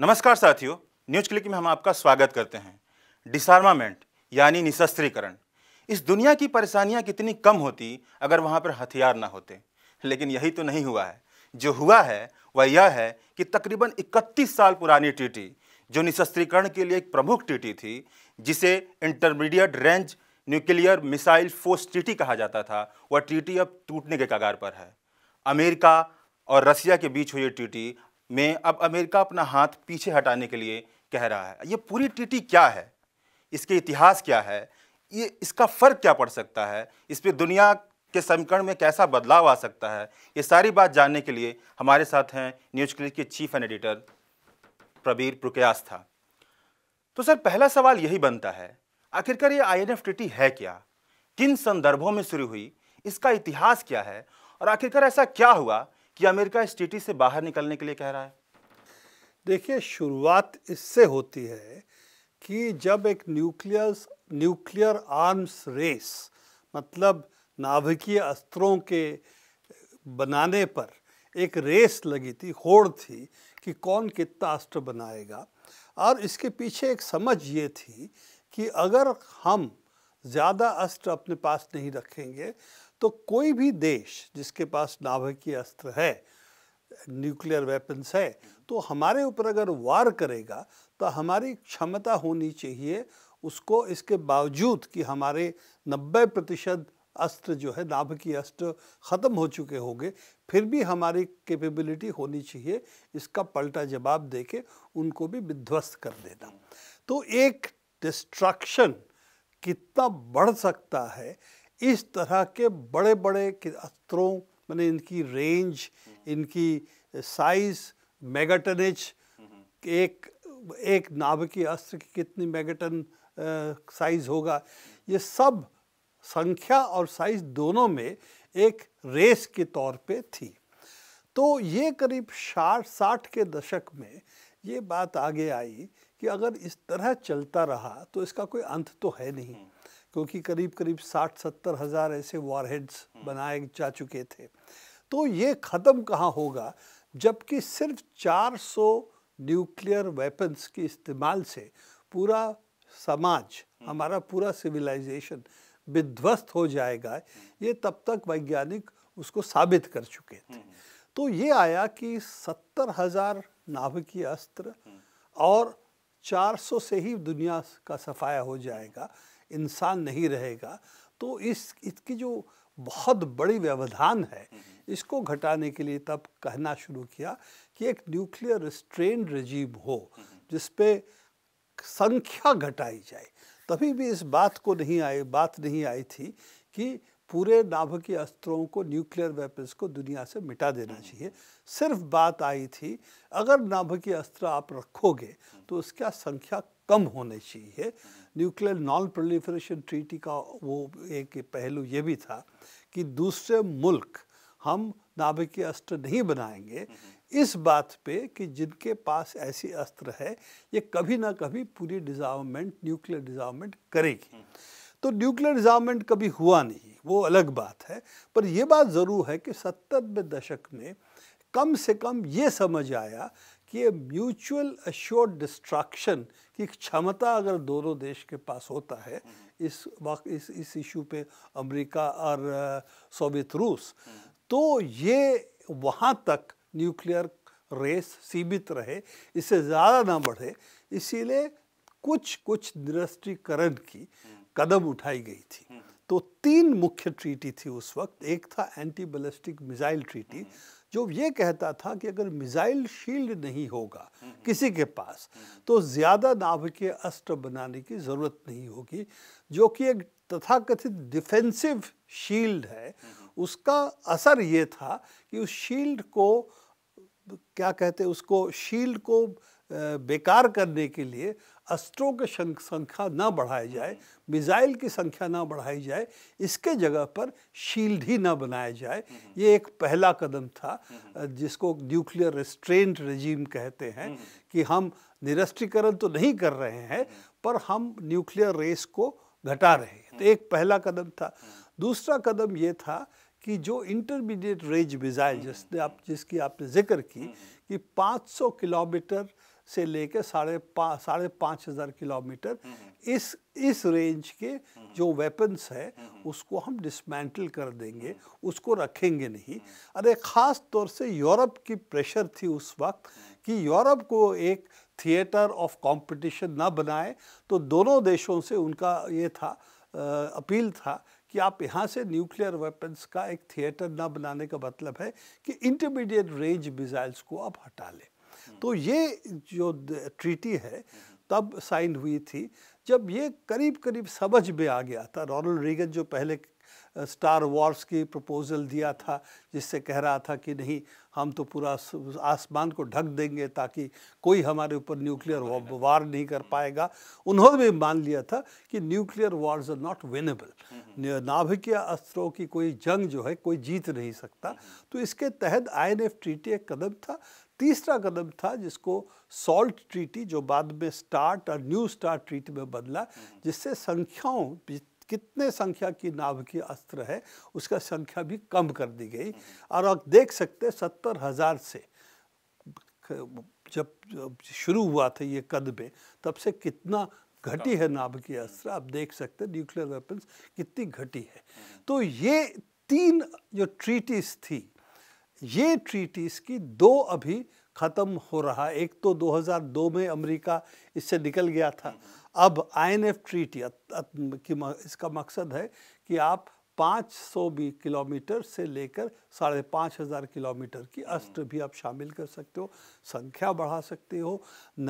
नमस्कार साथियों news click में हम आपका स्वागत करते हैं डिसार्मामेंट यानी निशस्त्रीकरण इस दुनिया की परेशानियां कितनी कम होती अगर वहां पर हथियार ना होते लेकिन यही तो नहीं हुआ है जो हुआ है वह यह है कि तकरीबन 31 साल पुरानी टीटी जो निशस्त्रीकरण के लिए एक प्रमुख टीटी थी जिसे intermediate range nuclear missile force टीटी कहा जाता था वह टीटी अब टूटने के कगार पर है अमेरिका और रसिया के बीच हुई टीटी में अब अमेरिका अपना हाथ पीछे हटाने के लिए कह रहा है ये पूरी ट्रीटी क्या है इसके इतिहास क्या है ये इसका फ़र्क क्या पड़ सकता है इस पर दुनिया के समीकरण में कैसा बदलाव आ सकता है ये सारी बात जानने के लिए हमारे साथ हैं न्यूज क्लिक के chief and editor Prabir Purkayastha था तो सर पहला सवाल यही बनता है आखिरकार ये आई एन है क्या किन संदर्भों में शुरू हुई इसका इतिहास क्या है और आखिरकार ऐसा क्या हुआ कि अमेरिका इस टीटी से बाहर निकलने के लिए कह रहा है देखिए शुरुआत इससे होती है कि जब एक न्यूक्लियस न्यूक्लियर आर्म्स रेस मतलब नाभिकीय अस्त्रों के बनाने पर एक रेस लगी थी होड़ थी कि कौन कितना अस्त्र बनाएगा और इसके पीछे एक समझ ये थी कि अगर हम ज़्यादा अस्त्र अपने पास नहीं रखेंगे तो कोई भी देश जिसके पास नाभिकीय अस्त्र है न्यूक्लियर वेपन्स है तो हमारे ऊपर अगर वार करेगा तो हमारी क्षमता होनी चाहिए उसको इसके बावजूद कि हमारे 90 प्रतिशत अस्त्र जो है नाभिकीय अस्त्र ख़त्म हो चुके होंगे फिर भी हमारी कैपेबिलिटी होनी चाहिए इसका पलटा जवाब दे के उनको भी विध्वस्त कर देना तो एक डिस्ट्रक्शन कितना बढ़ सकता है इस तरह के बड़े बड़े अस्त्रों मैंने इनकी रेंज इनकी साइज मेगाटनेज एक एक नाभिकीय अस्त्र की कितनी मेगाटन साइज होगा ये सब संख्या और साइज दोनों में एक रेस के तौर पे थी तो ये करीब साठ साठ के दशक में ये बात आगे आई कि अगर इस तरह चलता रहा तो इसका कोई अंत तो है नहीं क्योंकि करीब करीब साठ सत्तर हज़ार ऐसे वॉरहेड्स हम्म। बनाए जा चुके थे तो ये ख़त्म कहाँ होगा जबकि सिर्फ 400 न्यूक्लियर वेपन्स के इस्तेमाल से पूरा समाज हम्म। हमारा पूरा सिविलाइजेशन विध्वस्त हो जाएगा हम्म। ये तब तक वैज्ञानिक उसको साबित कर चुके थे तो ये आया कि सत्तर हज़ार नाभिकीय अस्त्र और 400 से ही दुनिया का सफाया हो जाएगा इंसान नहीं रहेगा तो इस इसकी जो बहुत बड़ी व्यवधान है हम्म। इसको घटाने के लिए तब कहना शुरू किया कि एक न्यूक्लियर रिस्ट्रेन रजीब हो हम्म। जिसपे संख्या घटाई जाए तभी भी इस बात को नहीं आई बात नहीं आई थी कि पूरे नाभिकीय अस्त्रों को न्यूक्लियर वेपन्स को दुनिया से मिटा देना हम्म। चाहिए सिर्फ बात आई थी अगर नाभिकीय अस्त्र आप रखोगे तो उसका संख्या कम होनी चाहिए न्यूक्लियर नॉन प्रोलिफरेशन ट्रीटी का वो एक पहलू ये भी था कि दूसरे मुल्क हम नाभिकीय अस्त्र नहीं बनाएंगे इस बात पे कि जिनके पास ऐसी अस्त्र है ये कभी ना कभी पूरी डिजावमेंट न्यूक्लियर डिजावमेंट करेगी तो न्यूक्लियर डिजावमेंट कभी हुआ नहीं वो अलग बात है पर यह बात ज़रूर है कि सत्तरवें दशक में कम से कम ये समझ आया कि म्यूचुअल अश्योर्ड डिस्ट्रक्शन की क्षमता अगर दोनों देश के पास होता है इस वक्त इस इस इशू पे अमेरिका और सोवियत रूस तो ये वहाँ तक न्यूक्लियर रेस सीमित रहे इससे ज़्यादा ना बढ़े इसीलिए कुछ कुछ निरस्त्रीकरण की कदम उठाई गई थी तो तीन मुख्य ट्रीटी थी उस वक्त एक था एंटी बलिस्टिक मिसाइल ट्रीटी जो ये कहता था कि अगर मिसाइल शील्ड नहीं होगा हम्म, हम्म। किसी के पास हम्म, तो ज़्यादा नाभिकीय अस्त्र बनाने की ज़रूरत नहीं होगी जो कि एक तथाकथित डिफेंसिव शील्ड है उसका असर ये था कि उस शील्ड को क्या कहते हैं उसको शील्ड को बेकार करने के लिए अस्त्रों की संख्या ना बढ़ाई जाए मिज़ाइल की संख्या ना बढ़ाई जाए इसके जगह पर शील्ड ही ना बनाया जाए ये एक पहला कदम था जिसको न्यूक्लियर रेस्ट्रेंट रजीम कहते हैं कि हम निरस्त्रीकरण तो नहीं कर रहे हैं पर हम न्यूक्लियर रेस को घटा रहे हैं तो एक पहला कदम था दूसरा कदम ये था कि जो इंटरमीडिएट रेंज मिज़ाइल जिसने आप जिसकी आपने जिक्र की कि 500 किलोमीटर से लेकर साढ़े पाँच साढ़े पाँच हज़ार किलोमीटर हम्म, हम्म। इस इस रेंज के जो वेपन्स है हम्म, उसको हम डिसमेंटल कर देंगे उसको रखेंगे नहीं अरे ख़ास तौर से यूरोप की प्रेशर थी उस वक्त कि यूरोप को एक थिएटर ऑफ कंपटीशन ना बनाए तो दोनों देशों से उनका ये था आ, अपील था कि आप यहाँ से न्यूक्लियर वेपन्स का एक थिएटर ना बनाने का मतलब है कि इंटरमीडिएट रेंज मिजाइल्स को आप हटा लें तो ये जो ट्रीटी है तब साइन हुई थी जब ये करीब करीब समझ में आ गया था रोनल्ड रीगन जो पहले स्टार वॉर्स की प्रपोजल दिया था जिससे कह रहा था कि नहीं हम तो पूरा आसमान को ढक देंगे ताकि कोई हमारे ऊपर न्यूक्लियर वार नहीं कर पाएगा उन्होंने भी मान लिया था कि nuclear wars are not winnable नाभिकीय अस्त्रों की कोई जंग जो है कोई जीत नहीं सकता तो इसके तहत आई एन एफ ट्रीटी एक कदम था तीसरा कदम था जिसको सॉल्ट ट्रीटी जो बाद में स्टार्ट और न्यू स्टार्ट ट्रीटी में बदला जिससे संख्याओं कितने संख्या की नाभिकीय अस्त्र है उसका संख्या भी कम कर दी गई और आप देख सकते सत्तर हज़ार से जब, जब शुरू हुआ था ये कदमे तब से कितना घटी है नाभिकीय अस्त्र आप देख सकते हैं न्यूक्लियर वेपन्स कितनी घटी है तो ये तीन जो ट्रीटीज थी ये ट्रीटीज़ की दो अभी ख़त्म हो रहा एक तो 2002 में अमेरिका इससे निकल गया था अब आईएनएफ ट्रीटी की इसका मकसद है कि आप 500 भी किलोमीटर से लेकर साढ़े पाँच हज़ार किलोमीटर की अस्त्र हम्म। भी आप शामिल कर सकते हो संख्या बढ़ा सकते हो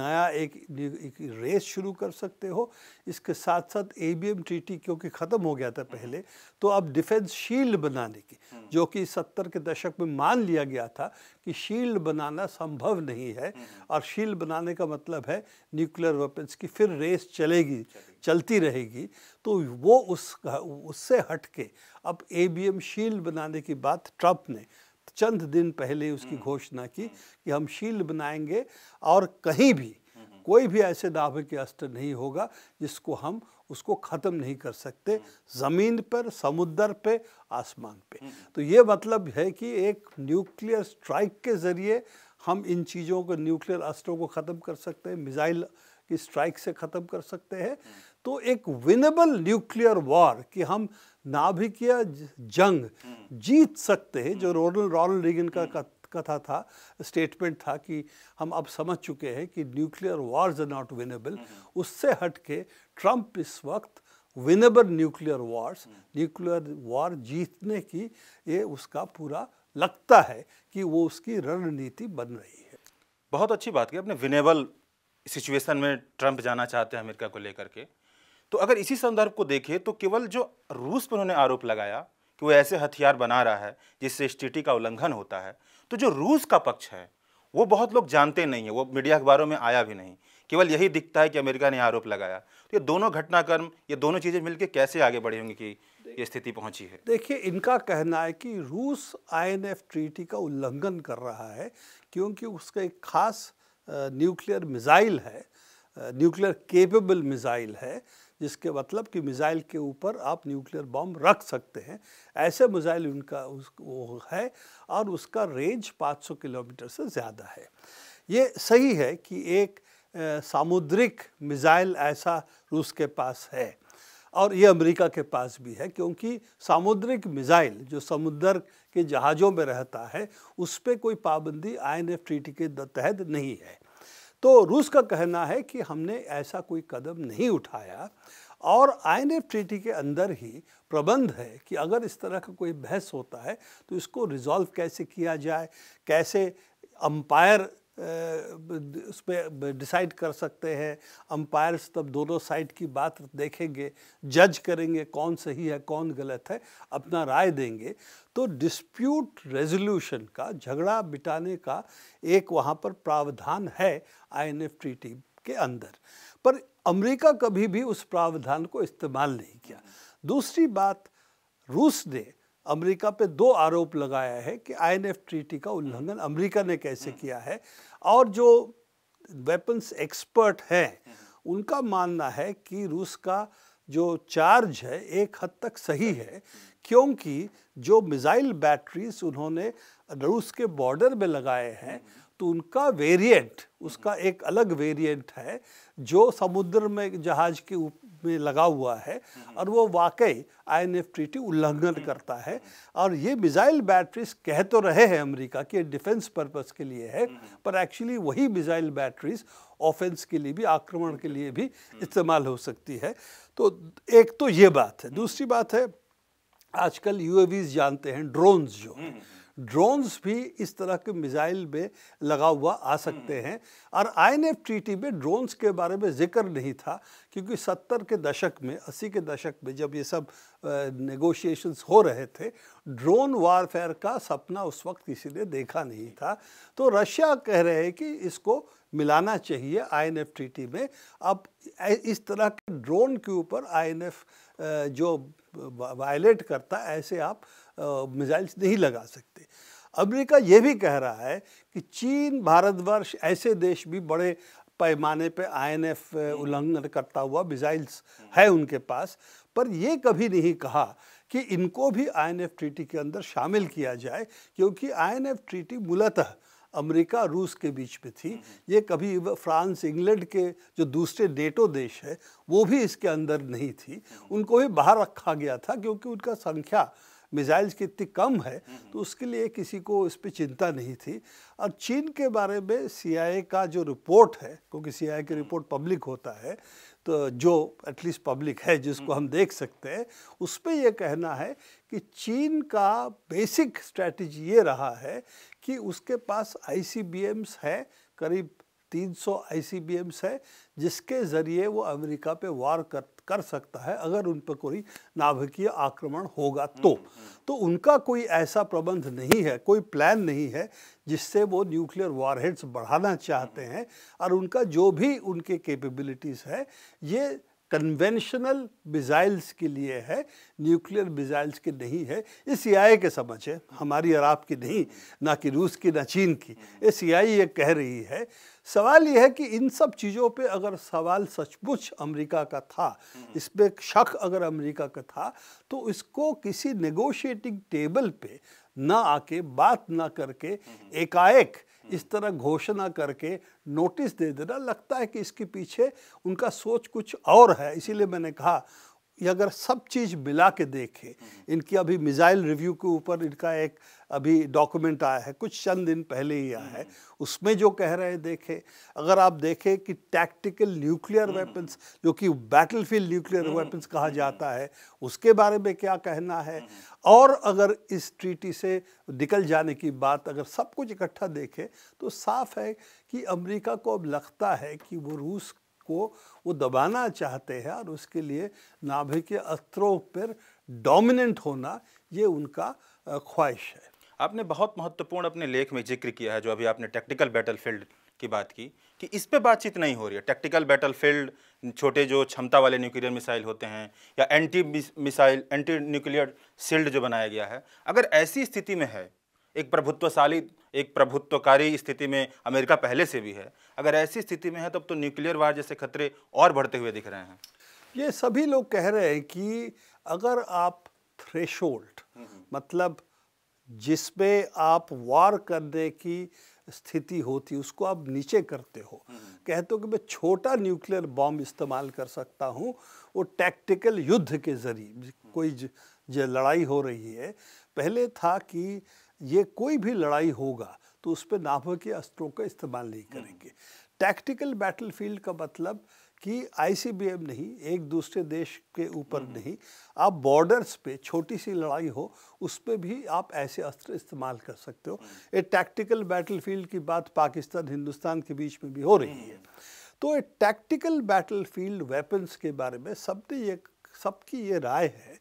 नया एक, एक रेस शुरू कर सकते हो इसके साथ साथ ए बी एम ट्रीटी क्योंकि ख़त्म हो गया था हम्म। पहले तो अब डिफेंस शील्ड बनाने की हम्म। जो कि सत्तर के दशक में मान लिया गया था कि शील्ड बनाना संभव नहीं है और शील्ड बनाने का मतलब है न्यूक्लियर वेपन्स की फिर रेस चलेगी चलती रहेगी तो वो उस उससे हट के अब ए एम शील्ड बनाने की बात ट्रम्प ने चंद दिन पहले उसकी हम्म। घोषणा की हम्म। कि हम शील्ड बनाएंगे और कहीं भी हम्म, कोई भी ऐसे दावे के अस्त्र नहीं होगा जिसको हम उसको ख़त्म नहीं कर सकते ज़मीन पर समुद्र पे आसमान पे तो ये मतलब है कि एक न्यूक्लियर स्ट्राइक के ज़रिए हम इन चीज़ों को न्यूक्लियर अस्त्रों को ख़त्म कर सकते हैं मिज़ाइल की स्ट्राइक से ख़त्म कर सकते हैं तो एक विनेबल न्यूक्लियर वॉर कि हम नाभिकीय जंग हम्म। जीत सकते हैं जो हम्म। रोनल रॉनल्ड रिगिन का हम्म। कथा था स्टेटमेंट था कि हम अब समझ चुके हैं कि nuclear war is not winnable उससे हट के ट्रंप इस वक्त winnable nuclear wars nuclear war जीतने की ये उसका पूरा लगता है कि वो उसकी रणनीति बन रही है बहुत अच्छी बात की अपने विनेबल सिचुएशन में ट्रंप जाना चाहते हैं अमेरिका को लेकर के तो अगर इसी संदर्भ को देखें तो केवल जो रूस पर उन्होंने आरोप लगाया कि वो ऐसे हथियार बना रहा है जिससे स्थिति का उल्लंघन होता है तो जो रूस का पक्ष है वो बहुत लोग जानते नहीं है वो मीडिया अखबारों में आया भी नहीं केवल यही दिखता है कि अमेरिका ने आरोप लगाया तो ये दोनों घटनाक्रम ये दोनों चीज़ें मिलकर कैसे आगे बढ़े होंगे कि ये स्थिति पहुंची है देखिए इनका कहना है कि रूस आईएनएफ ट्रीटी का उल्लंघन कर रहा है क्योंकि उसका एक खास न्यूक्लियर मिज़ाइल है न्यूक्लियर केपेबल मिज़ाइल है जिसके मतलब कि मिज़ाइल के ऊपर आप न्यूक्लियर बम रख सकते हैं ऐसे मिज़ाइल उनका उस वो है और उसका रेंज 500 किलोमीटर से ज़्यादा है ये सही है कि एक सामुद्रिक मिज़ाइल ऐसा रूस के पास है और ये अमेरिका के पास भी है क्योंकि सामुद्रिक मिज़ाइल जो समुद्र के जहाज़ों में रहता है उस पर कोई पाबंदी आई एन एफ ट्रीटी के तहत नहीं है तो रूस का कहना है कि हमने ऐसा कोई कदम नहीं उठाया और आई ट्रीटी के अंदर ही प्रबंध है कि अगर इस तरह का कोई बहस होता है तो इसको रिजॉल्व कैसे किया जाए कैसे अंपायर उस पर डिसाइड कर सकते हैं अंपायर्स तब तो दोनों साइड की बात देखेंगे जज करेंगे कौन सही है कौन गलत है अपना राय देंगे तो डिस्प्यूट रेजोल्यूशन का झगड़ा मिटाने का एक वहाँ पर प्रावधान है आईएनएफ ट्रीटी के अंदर पर अमेरिका कभी भी उस प्रावधान को इस्तेमाल नहीं किया दूसरी बात रूस ने अमेरिका पे दो आरोप लगाया है कि आईएनएफ ट्रीटी का उल्लंघन अमेरिका ने कैसे किया है और जो वेपन्स एक्सपर्ट हैं उनका मानना है कि रूस का जो चार्ज है एक हद तक सही है क्योंकि जो मिज़ाइल बैटरीज उन्होंने रूस के बॉर्डर में लगाए हैं हम्म। तो उनका वेरिएंट उसका एक अलग वेरिएंट है जो समुद्र में जहाज के में लगा हुआ है हम्म। और वो वाकई आई एन एफ ट्रीटी उल्लंघन हम्म। करता है और ये मिज़ाइल बैटरीज कह तो रहे हैं अमेरिका कि डिफेंस पर्पस के लिए है हम्म। पर एक्चुअली वही मिज़ाइल बैटरीज ऑफेंस के लिए भी आक्रमण के लिए भी इस्तेमाल हो सकती है तो एक तो ये बात है दूसरी बात है आजकल यू जानते हैं ड्रोन्स जो है ड्रोन्स भी इस तरह के मिसाइल में लगा हुआ आ सकते हम्म। हैं और आईएनएफ ट्रीटी में ड्रोन्स के बारे में जिक्र नहीं था क्योंकि सत्तर के दशक में अस्सी के दशक में जब ये सब नेगोशिएशंस हो रहे थे ड्रोन वारफेयर का सपना उस वक्त किसी ने देखा नहीं था तो रशिया कह रहे हैं कि इसको मिलाना चाहिए आईएनएफ ट्रीटी में अब इस तरह के ड्रोन के ऊपर आईएनएफ जो वायलेट करता ऐसे आप मिसाइल्स नहीं लगा सकते अमेरिका ये भी कह रहा है कि चीन भारतवर्ष ऐसे देश भी बड़े पैमाने पे आईएनएफ उल्लंघन करता हुआ मिसाइल्स है उनके पास पर ये कभी नहीं कहा कि इनको भी आईएनएफ ट्रीटी के अंदर शामिल किया जाए क्योंकि आईएनएफ ट्रीटी मूलतः अमेरिका रूस के बीच में थी हम्म, हम्म। ये कभी फ्रांस इंग्लैंड के जो दूसरे नेटो देश है वो भी इसके अंदर नहीं थी हम्म। उनको भी बाहर रखा गया था क्योंकि उनका संख्या मिसाइल्स की इतनी कम है तो उसके लिए किसी को इस पर चिंता नहीं थी और चीन के बारे में सीआईए का जो रिपोर्ट है क्योंकि सीआईए की रिपोर्ट पब्लिक होता है तो जो एटलीस्ट पब्लिक है जिसको हम देख सकते हैं उस पर यह कहना है कि चीन का बेसिक स्ट्रैटेजी ये रहा है कि उसके पास आई है करीब 300 आईसीबीएम्स है जिसके ज़रिए वो अमेरिका पे वार कर कर सकता है अगर उन पर कोई नाभिकीय आक्रमण होगा हम्म, तो हम्म। तो उनका कोई ऐसा प्रबंध नहीं है कोई प्लान नहीं है जिससे वो न्यूक्लियर वॉरहेड्स बढ़ाना चाहते हम्म। हैं और उनका जो भी उनके कैपेबिलिटीज़ है ये कन्वेंशनल मिज़ाइल्स के लिए है न्यूक्लियर मिज़ाइल्स के नहीं है इस सी आई के समझ है हमारी और आपकी नहीं ना कि रूस की ना चीन की ए सी आई ये कह रही है सवाल यह है कि इन सब चीज़ों पे अगर सवाल सचमुच अमेरिका का था इस पर शक अगर अमेरिका का था तो इसको किसी नेगोशिएटिंग टेबल पे ना आके बात ना करके एकाएक इस तरह घोषणा करके नोटिस दे देना लगता है कि इसके पीछे उनका सोच कुछ और है इसीलिए मैंने कहा ये अगर सब चीज़ मिला के देखें इनकी अभी मिज़ाइल रिव्यू के ऊपर इनका एक अभी डॉक्यूमेंट आया है कुछ चंद दिन पहले ही आया है उसमें जो कह रहे हैं देखें अगर आप देखें कि टैक्टिकल न्यूक्लियर वेपन्स जो कि बैटलफील्ड न्यूक्लियर वेपन्स कहा जाता है उसके बारे में क्या कहना है हम्म। और अगर इस ट्रीटी से निकल जाने की बात अगर सब कुछ इकट्ठा देखें तो साफ है कि अमरीका को अब लगता है कि वो रूस को वो दबाना चाहते हैं और उसके लिए नाभिक के अस्त्रों पर डोमिनेंट होना ये उनका ख्वाहिश है आपने बहुत महत्वपूर्ण अपने लेख में जिक्र किया है जो अभी आपने टेक्टिकल फील्ड की बात की कि इस पे बातचीत नहीं हो रही है टेक्टिकल बैटलफील्ड छोटे जो क्षमता वाले न्यूक्लियर मिसाइल होते हैं या anti missile anti nuclear shield जो बनाया गया है अगर ऐसी स्थिति में है एक प्रभुत्वशाली एक प्रभुत्वकारी स्थिति में अमेरिका पहले से भी है अगर ऐसी स्थिति में है तब तो, तो न्यूक्लियर वार जैसे खतरे और बढ़ते हुए दिख रहे हैं ये सभी लोग कह रहे हैं कि अगर आप थ्रेशोल्ड हम्म, हम्म। मतलब जिसमें आप वार करने की स्थिति होती उसको आप नीचे करते हो हम्म, कहते हो कि मैं छोटा न्यूक्लियर बॉम्ब इस्तेमाल कर सकता हूँ वो टैक्टिकल युद्ध के ज़रिए कोई जो लड़ाई हो रही है पहले था कि ये कोई भी लड़ाई होगा तो उस पर नाभों के अस्त्रों का इस्तेमाल नहीं हम्म। करेंगे टैक्टिकल बैटलफील्ड का मतलब कि आईसीबीएम नहीं एक दूसरे देश के ऊपर नहीं।, हम्म। नहीं आप बॉर्डर्स पे छोटी सी लड़ाई हो उस पर भी आप ऐसे अस्त्र इस्तेमाल कर सकते हो हम्म। ये टैक्टिकल बैटलफील्ड की बात पाकिस्तान हिंदुस्तान के बीच में भी हो रही है तो ये टैक्टिकल बैटलफील्ड वेपन्स के बारे में सबने ये सबकी ये राय है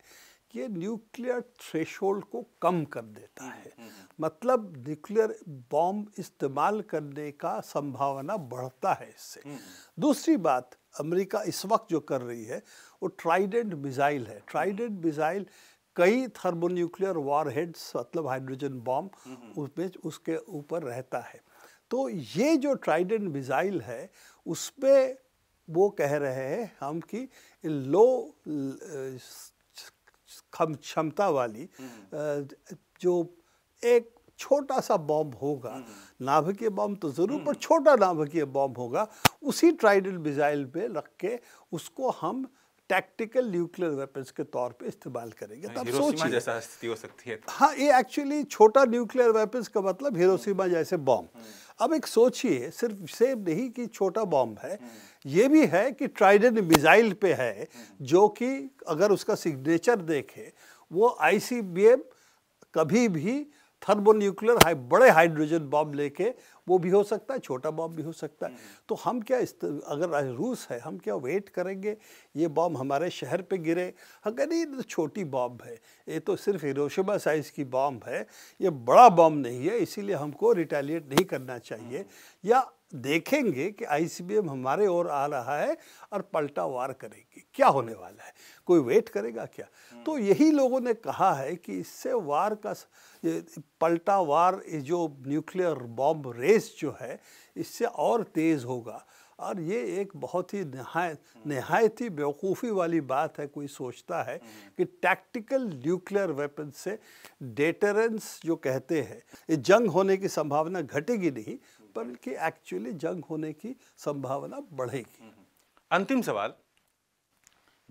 ये न्यूक्लियर थ्रेशोल्ड को कम कर देता हम्म, है हम्म, हम्म। मतलब न्यूक्लियर बॉम्ब इस्तेमाल करने का संभावना बढ़ता है इससे दूसरी बात अमेरिका इस वक्त जो कर रही है वो ट्राइडेंट मिसाइल है ट्राइडेंट मिसाइल कई थर्मोन्यूक्लियर वॉरहेड्स मतलब हाइड्रोजन बॉम्ब उसमें उसके ऊपर रहता है तो ये जो ट्राइडेंट मिसाइल है उसमें वो कह रहे हैं हम कि लो क्षमता वाली हम्म। जो एक छोटा सा बॉम्ब होगा हम्म। नाभिकीय बॉम्ब तो ज़रूर पर हम्म। छोटा नाभिकीय बॉम्ब होगा उसी ट्राइडल मिजाइल पे रख के उसको हम टैक्टिकल न्यूक्लियर वेपन्स के तौर पे इस्तेमाल करेंगे तब तो सोचिए जैसा स्थिति हो सकती है हाँ ये एक्चुअली छोटा न्यूक्लियर वेपन्स का मतलब हिरोशिमा जैसे बॉम्ब अब एक सोचिए सिर्फ सेब नहीं कि छोटा बॉम्ब है ये भी है कि ट्राइडेंट मिसाइल पे है जो कि अगर उसका सिग्नेचर देखे वो आईसीबीएम कभी भी थर्मोन्यूक्लियर हाई बड़े हाइड्रोजन बॉम्ब लेके वो भी हो सकता है छोटा बॉम्ब भी हो सकता है हम्म। तो हम क्या इस अगर रूस है हम क्या वेट करेंगे ये बॉम्ब हमारे शहर पे गिरे अगर ये तो छोटी बॉम्ब है ये तो सिर्फ हिरोशिमा साइज़ की बॉम्ब है ये बड़ा बॉम्ब नहीं है इसीलिए हमको रिटेलिएट नहीं करना चाहिए हम्म। या देखेंगे कि आईसीबीएम हमारे ओर आ रहा है और पलटा वार करेंगे क्या होने वाला है कोई वेट करेगा क्या तो यही लोगों ने कहा है कि इससे वार का पलटा वार जो न्यूक्लियर बॉम्ब रेस जो है इससे और तेज़ होगा और ये एक बहुत ही नहाय नहायत ही बेवकूफ़ी वाली बात है कोई सोचता है कि टैक्टिकल न्यूक्लियर वेपन से डेटरेंस जो कहते हैं जंग होने की संभावना घटेगी नहीं बल्कि एक्चुअली जंग होने की संभावना बढ़ेगी अंतिम सवाल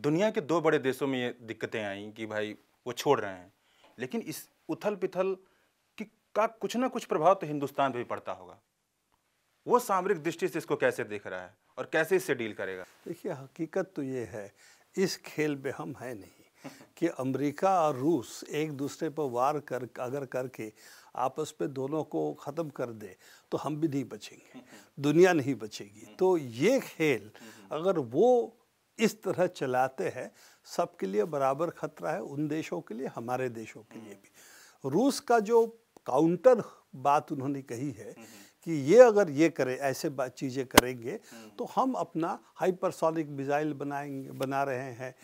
दुनिया के दो बड़े देशों में ये दिक्कतें आई कि भाई वो छोड़ रहे हैं लेकिन इस उथल पिथल की का कुछ ना कुछ प्रभाव तो हिंदुस्तान पर भी पड़ता होगा वो सामरिक दृष्टि से इसको कैसे देख रहा है और कैसे इससे डील करेगा देखिए हकीकत तो ये है इस खेल में हम हैं नहीं कि अमेरिका और रूस एक दूसरे पर वार कर अगर करके आपस में दोनों को ख़त्म कर दे तो हम भी नहीं बचेंगे दुनिया नहीं बचेगी तो ये खेल अगर वो इस तरह चलाते हैं सबके लिए बराबर खतरा है उन देशों के लिए हमारे देशों के लिए भी रूस का जो काउंटर बात उन्होंने कही है हम्म, हम्म। कि ये अगर ये करें ऐसे चीज़ें करेंगे हम्म। तो हम अपना हाइपरसोनिक मिज़ाइल बनाएंगे बना रहे हैं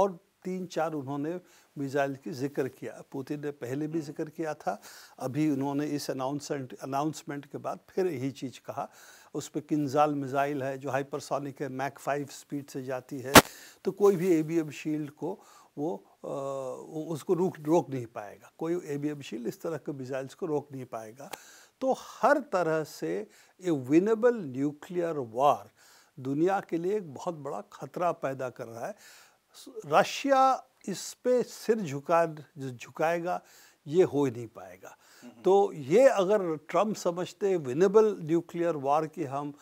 और तीन चार उन्होंने मिज़ाइल की जिक्र किया पुतिन ने पहले भी जिक्र किया था अभी उन्होंने इस अनाउंसमेंट अनाउंसमेंट के बाद फिर यही चीज़ कहा उस पर किन्जाल मिज़ाइल है जो हाइपरसोनिक है मैक फाइव स्पीड से जाती है तो कोई भी ए बी एम शील्ड को वो आ, उसको रोक रोक नहीं पाएगा कोई ए बी एम शील्ड इस तरह के मिज़ाइल्स को रोक नहीं पाएगा तो हर तरह से ए विनेबल न्यूक्लियर वार दुनिया के लिए एक बहुत बड़ा खतरा पैदा कर रहा है रशिया इस पे सिर झुका झुकाएगा ये हो ही नहीं पाएगा तो ये अगर ट्रम्प समझते विनेबल न्यूक्लियर वार की हम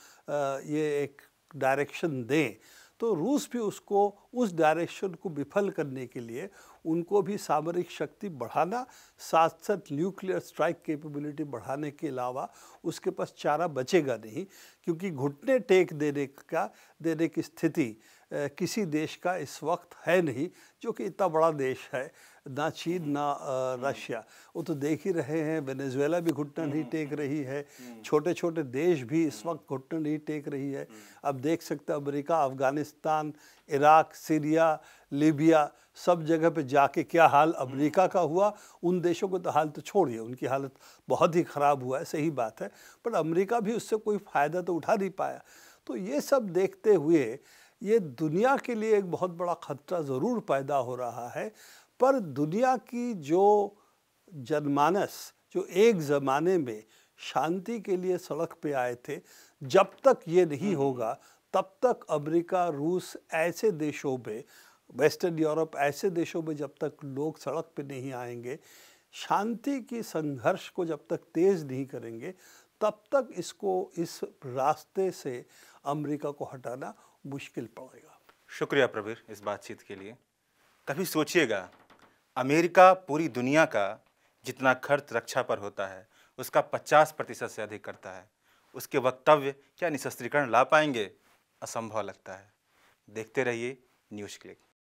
ये एक डायरेक्शन दें तो रूस भी उसको उस डायरेक्शन को विफल करने के लिए उनको भी सामरिक शक्ति बढ़ाना साथ साथ न्यूक्लियर स्ट्राइक कैपेबिलिटी बढ़ाने के अलावा उसके पास चारा बचेगा नहीं क्योंकि घुटने टेक देने का देने की स्थिति किसी देश का इस वक्त है नहीं जो कि इतना बड़ा देश है ना चीन ना रशिया वो तो देख ही रहे हैं वेनेजुएला भी घुटना नहीं टेक रही है छोटे छोटे देश भी इस वक्त घुटना नहीं टेक रही है अब देख सकते America Afghanistan Iraq Syria Libya सब जगह पे जाके क्या हाल अमेरिका का हुआ उन देशों को तो हाल तो छोड़िए उनकी हालत बहुत ही ख़राब हुआ है सही बात है पर अमेरिका भी उससे कोई फ़ायदा तो उठा नहीं पाया तो ये सब देखते हुए ये दुनिया के लिए एक बहुत बड़ा ख़तरा ज़रूर पैदा हो रहा है पर दुनिया की जो जनमानस जो एक ज़माने में शांति के लिए सड़क पे आए थे जब तक ये नहीं हम्म। होगा तब तक अमेरिका रूस ऐसे देशों में वेस्टर्न यूरोप ऐसे देशों में जब तक लोग सड़क पे नहीं आएंगे शांति की संघर्ष को जब तक तेज़ नहीं करेंगे तब तक इसको इस रास्ते से अमेरिका को हटाना मुश्किल पड़ेगा शुक्रिया प्रवीर इस बातचीत के लिए कभी सोचिएगा अमेरिका पूरी दुनिया का जितना खर्च रक्षा पर होता है उसका पचास प्रतिशत से अधिक करता है उसके वक्तव्य क्या निशस्त्रीकरण ला पाएंगे असंभव लगता है देखते रहिए न्यूज़ क्लिक